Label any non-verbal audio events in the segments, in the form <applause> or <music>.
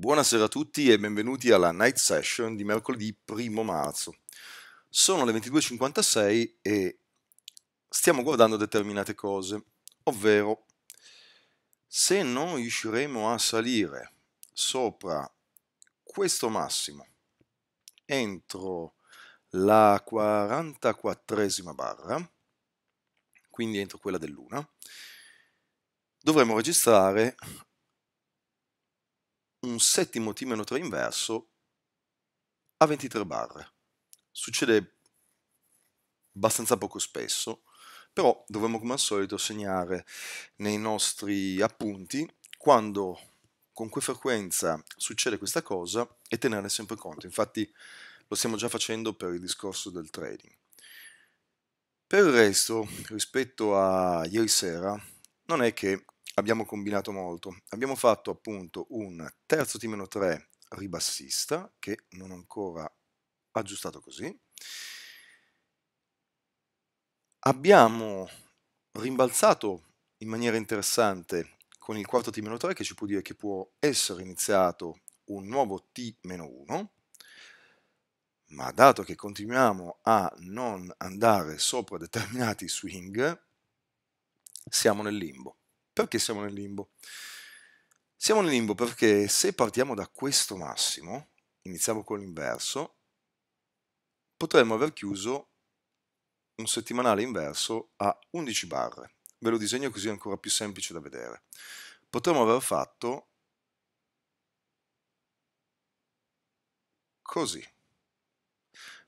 Buonasera a tutti e benvenuti alla night session di mercoledì 1 marzo. Sono le 22.56 e stiamo guardando determinate cose, ovvero se non riusciremo a salire sopra questo massimo entro la 44esima barra, quindi entro quella dell'una, dovremo registrare un settimo T-3 inverso a 23 barre. Succede abbastanza poco spesso, però dovremmo come al solito segnare nei nostri appunti quando, con che frequenza succede questa cosa e tenerne sempre conto. Infatti lo stiamo già facendo per il discorso del trading. Per il resto, rispetto a ieri sera, non è che abbiamo combinato molto. Abbiamo fatto appunto un terzo T-3 ribassista, che non ho ancora aggiustato così. Abbiamo rimbalzato in maniera interessante con il quarto T-3 che ci può dire che può essere iniziato un nuovo T-1, ma dato che continuiamo a non andare sopra determinati swing, siamo nel limbo. Perché siamo nel limbo? Siamo nel limbo perché se partiamo da questo massimo, iniziamo con l'inverso, potremmo aver chiuso un settimanale inverso a 11 barre. Ve lo disegno così è ancora più semplice da vedere. Potremmo aver fatto così.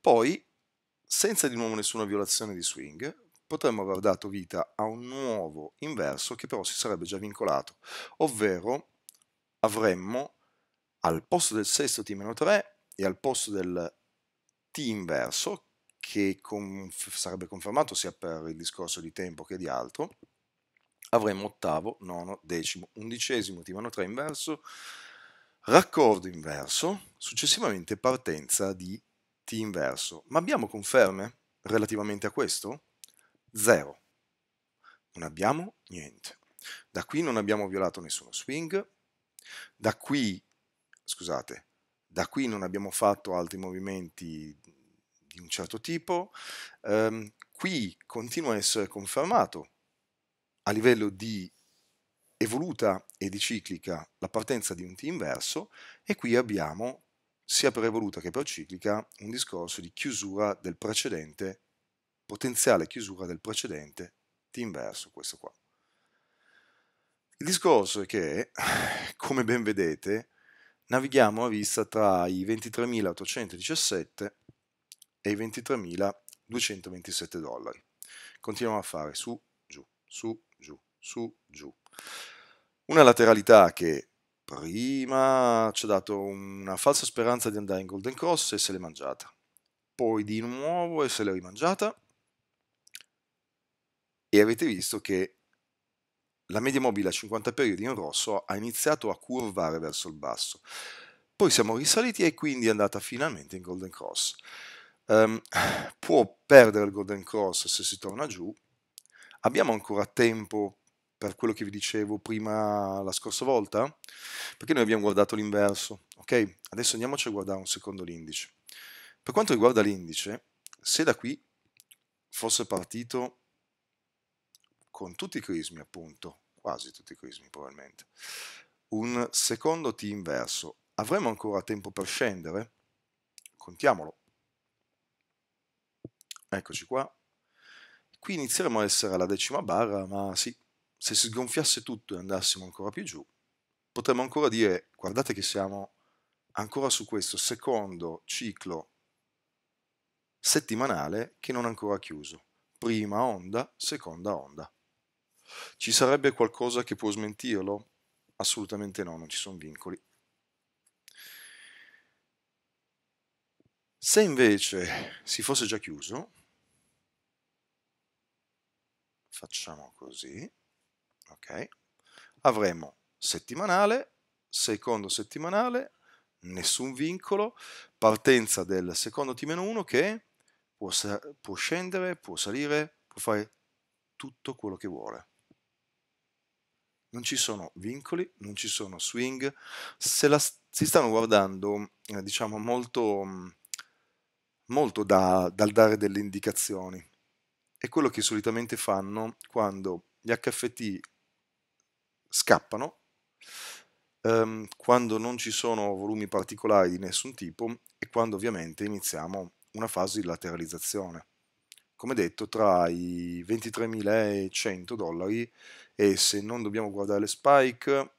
Poi, senza di nuovo nessuna violazione di swing, potremmo aver dato vita a un nuovo inverso che però si sarebbe già vincolato, ovvero avremmo al posto del sesto t-3 e al posto del t inverso, che conf sarebbe confermato sia per il discorso di tempo che di altro, avremo ottavo, nono, decimo, undicesimo, t 3 inverso, raccordo inverso, successivamente partenza di t inverso. Ma abbiamo conferme relativamente a questo? 0. Non abbiamo niente. Da qui non abbiamo violato nessuno swing, da qui, scusate, da qui non abbiamo fatto altri movimenti di un certo tipo, um, qui continua a essere confermato a livello di evoluta e di ciclica la partenza di un T inverso e qui abbiamo sia per evoluta che per ciclica un discorso di chiusura del precedente potenziale chiusura del precedente t inverso, questo qua. Il discorso è che, <sighs> come ben vedete, navighiamo a vista tra i 23.817 e i 23.227 dollari. Continuiamo a fare su, giù, su, giù, su, giù. Una lateralità che prima ci ha dato una falsa speranza di andare in Golden Cross e se l'è mangiata. Poi di nuovo e se l'è rimangiata e avete visto che la media mobile a 50 periodi in rosso ha iniziato a curvare verso il basso. Poi siamo risaliti e quindi è andata finalmente in Golden Cross. Um, può perdere il Golden Cross se si torna giù. Abbiamo ancora tempo per quello che vi dicevo prima la scorsa volta? Perché noi abbiamo guardato l'inverso, ok? Adesso andiamoci a guardare un secondo l'indice. Per quanto riguarda l'indice, se da qui fosse partito con tutti i crismi appunto, quasi tutti i crismi probabilmente, un secondo t inverso. Avremo ancora tempo per scendere? Contiamolo. Eccoci qua. Qui inizieremo a essere alla decima barra, ma sì, se si sgonfiasse tutto e andassimo ancora più giù, potremmo ancora dire, guardate che siamo ancora su questo secondo ciclo settimanale che non è ancora chiuso. Prima onda, seconda onda. Ci sarebbe qualcosa che può smentirlo? Assolutamente no, non ci sono vincoli. Se invece si fosse già chiuso, facciamo così, ok? Avremo settimanale, secondo settimanale, nessun vincolo, partenza del secondo T-1 che può, può scendere, può salire, può fare tutto quello che vuole non ci sono vincoli, non ci sono swing, se la, si stanno guardando eh, diciamo molto, mm, molto da, dal dare delle indicazioni. È quello che solitamente fanno quando gli HFT scappano, ehm, quando non ci sono volumi particolari di nessun tipo e quando ovviamente iniziamo una fase di lateralizzazione come detto, tra i 23.100 dollari e se non dobbiamo guardare le spike,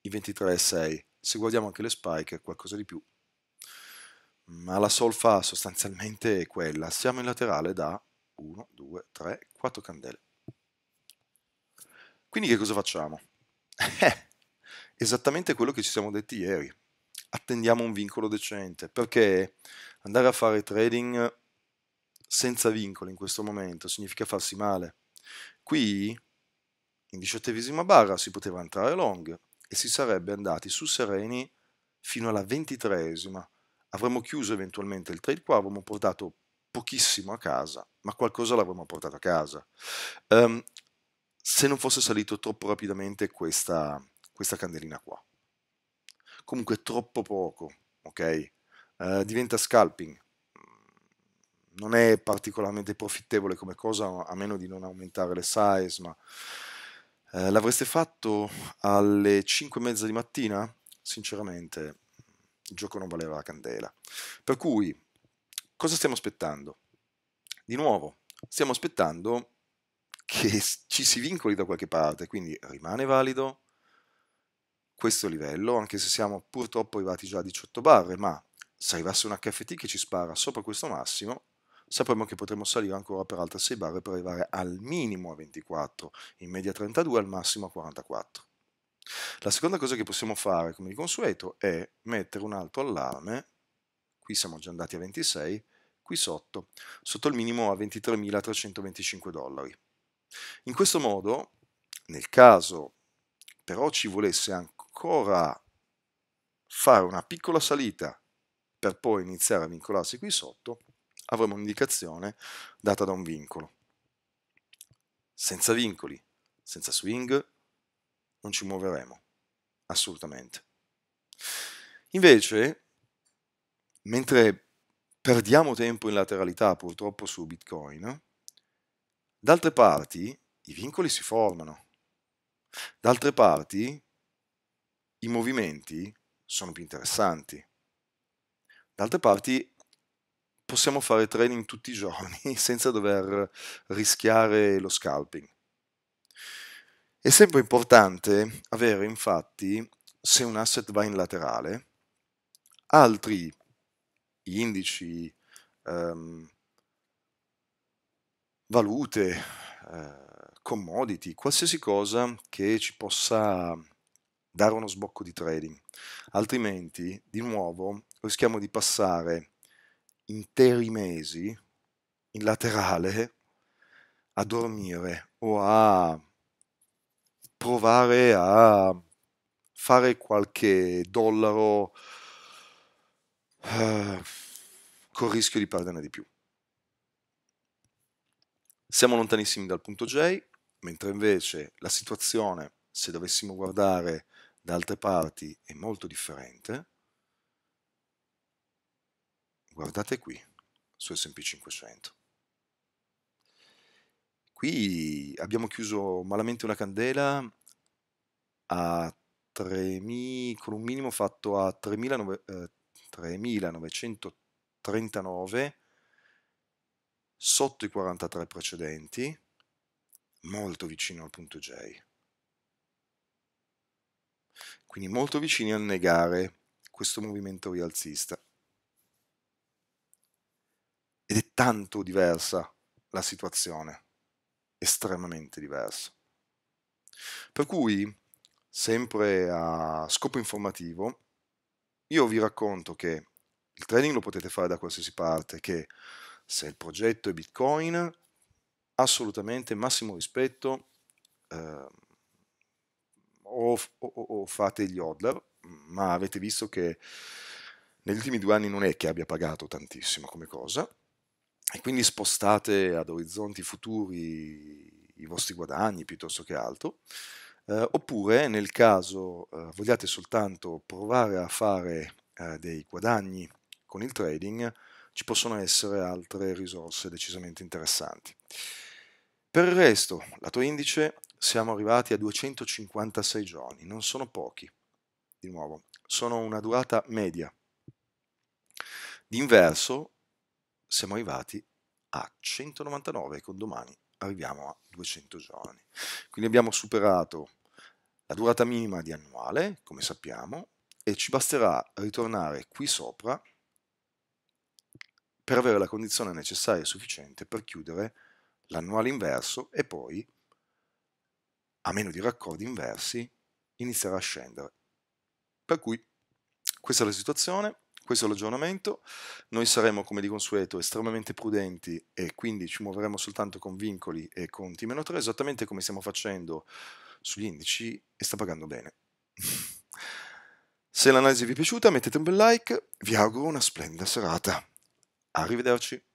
i 23.6. Se guardiamo anche le spike è qualcosa di più. Ma la solfa sostanzialmente è quella. Siamo in laterale da 1, 2, 3, 4 candele. Quindi che cosa facciamo? <laughs> esattamente quello che ci siamo detti ieri. Attendiamo un vincolo decente, perché andare a fare trading senza vincoli in questo momento significa farsi male. Qui, in diciottesima barra, si poteva entrare long e si sarebbe andati su sereni fino alla ventitreesima. Avremmo chiuso eventualmente il trade qua, avremmo portato pochissimo a casa, ma qualcosa l'avremmo portato a casa. Um, se non fosse salito troppo rapidamente questa, questa candelina qua. Comunque troppo poco, ok? Uh, diventa scalping, non è particolarmente profittevole come cosa a meno di non aumentare le size, ma eh, l'avreste fatto alle 5 e mezza di mattina? Sinceramente il gioco non valeva la candela. Per cui cosa stiamo aspettando? Di nuovo, stiamo aspettando che ci si vincoli da qualche parte, quindi rimane valido questo livello, anche se siamo purtroppo arrivati già a 18 barre, ma se arrivasse un HFT che ci spara sopra questo massimo, sapremo che potremo salire ancora per altre 6 barre per arrivare al minimo a 24, in media 32, al massimo a 44. La seconda cosa che possiamo fare, come di consueto, è mettere un altro allarme, qui siamo già andati a 26, qui sotto, sotto il minimo a 23.325 dollari. In questo modo, nel caso però ci volesse ancora fare una piccola salita per poi iniziare a vincolarsi qui sotto, avremo un'indicazione data da un vincolo. Senza vincoli, senza swing, non ci muoveremo, assolutamente. Invece, mentre perdiamo tempo in lateralità purtroppo su Bitcoin, d'altre parti i vincoli si formano, d'altre parti i movimenti sono più interessanti, d'altre parti possiamo fare trading tutti i giorni <laughs> senza dover rischiare lo scalping. È sempre importante avere infatti, se un asset va in laterale, altri indici, ehm, valute, eh, commodity, qualsiasi cosa che ci possa dare uno sbocco di trading. Altrimenti, di nuovo, rischiamo di passare interi mesi in laterale a dormire o a provare a fare qualche dollaro uh, col rischio di perderne di più. Siamo lontanissimi dal punto J, mentre invece la situazione, se dovessimo guardare da altre parti, è molto differente guardate qui, su S&P 500. Qui abbiamo chiuso malamente una candela a 3.000, con un minimo fatto a 3.939 eh, sotto i 43 precedenti, molto vicino al punto J. Quindi molto vicini al negare questo movimento rialzista. Ed è tanto diversa la situazione, estremamente diversa. Per cui, sempre a scopo informativo, io vi racconto che il trading lo potete fare da qualsiasi parte, che se il progetto è Bitcoin, assolutamente massimo rispetto, eh, o, o, o, fate gli hodler, ma avete visto che negli ultimi due anni non è che abbia pagato tantissimo come cosa, e quindi spostate ad orizzonti futuri i vostri guadagni piuttosto che altro. Eh, oppure nel caso eh, vogliate soltanto provare a fare eh, dei guadagni con il trading, ci possono essere altre risorse decisamente interessanti. Per il resto, lato indice, siamo arrivati a 256 giorni, non sono pochi, di nuovo, sono una durata media. D'inverso, siamo arrivati a 199 e con domani arriviamo a 200 giorni. Quindi abbiamo superato la durata minima di annuale, come sappiamo, e ci basterà ritornare qui sopra per avere la condizione necessaria e sufficiente per chiudere l'annuale inverso e poi, a meno di raccordi inversi, inizierà a scendere. Per cui questa è la situazione, questo è l'aggiornamento. Noi saremo, come di consueto, estremamente prudenti e quindi ci muoveremo soltanto con vincoli e con T-3, esattamente come stiamo facendo sugli indici e sta pagando bene. <laughs> Se l'analisi vi è piaciuta mettete un bel like, vi auguro una splendida serata. Arrivederci.